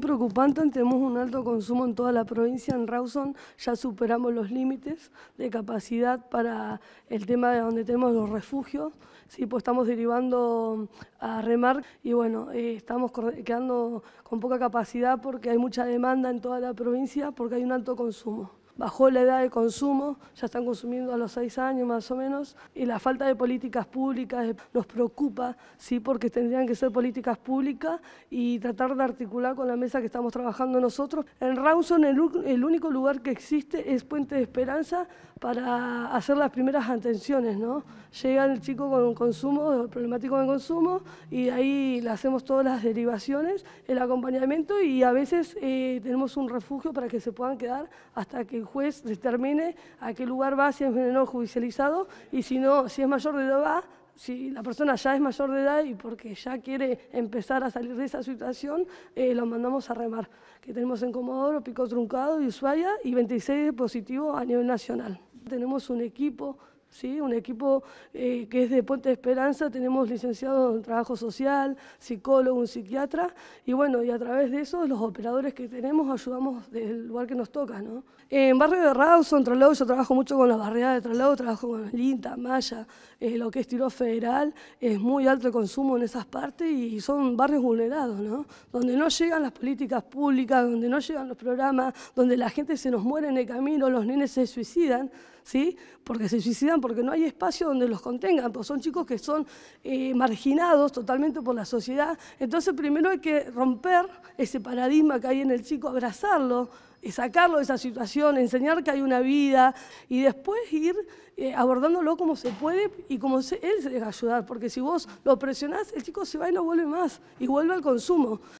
preocupante, tenemos un alto consumo en toda la provincia. En Rawson ya superamos los límites de capacidad para el tema de donde tenemos los refugios. Sí, pues estamos derivando a remar y bueno, eh, estamos quedando con poca capacidad porque hay mucha demanda en toda la provincia porque hay un alto consumo bajó la edad de consumo, ya están consumiendo a los seis años más o menos, y la falta de políticas públicas nos preocupa, sí, porque tendrían que ser políticas públicas y tratar de articular con la mesa que estamos trabajando nosotros. En Rawson el, único lugar que existe es Puente de Esperanza para hacer las primeras atenciones, ¿no? Llega el chico con un consumo, problemático de consumo, y ahí le hacemos todas las derivaciones, el acompañamiento y a veces eh, tenemos un refugio para que se puedan quedar hasta que juez determine a qué lugar va si es menor judicializado y si no, si es mayor de edad va, si la persona ya es mayor de edad y porque ya quiere empezar a salir de esa situación, eh, lo mandamos a remar, que tenemos en Comodoro, Pico Truncado y Ushuaia y 26 positivos a nivel nacional. Tenemos un equipo ¿sí? Un equipo eh, que es de Puente de Esperanza, tenemos licenciados en trabajo social, psicólogo, un psiquiatra, y bueno, y a través de eso, los operadores que tenemos ayudamos del lugar que nos toca, ¿no? En barrio de Rawson, Tralado, yo trabajo mucho con la barriada de traslado, trabajo con Linta, Maya, eh, lo que es Tiro Federal, es muy alto el consumo en esas partes y son barrios vulnerados, ¿no? Donde no llegan las políticas públicas, donde no llegan los programas, donde la gente se nos muere en el camino, los nenes se suicidan, ¿sí? Porque se suicidan porque no hay espacio donde los contengan, pues son chicos que son eh, marginados totalmente por la sociedad. Entonces primero hay que romper ese paradigma que hay en el chico, abrazarlo, eh, sacarlo de esa situación, enseñar que hay una vida y después ir eh, abordándolo como se puede y como se, él se deja ayudar, porque si vos lo presionás, el chico se va y no vuelve más y vuelve al consumo.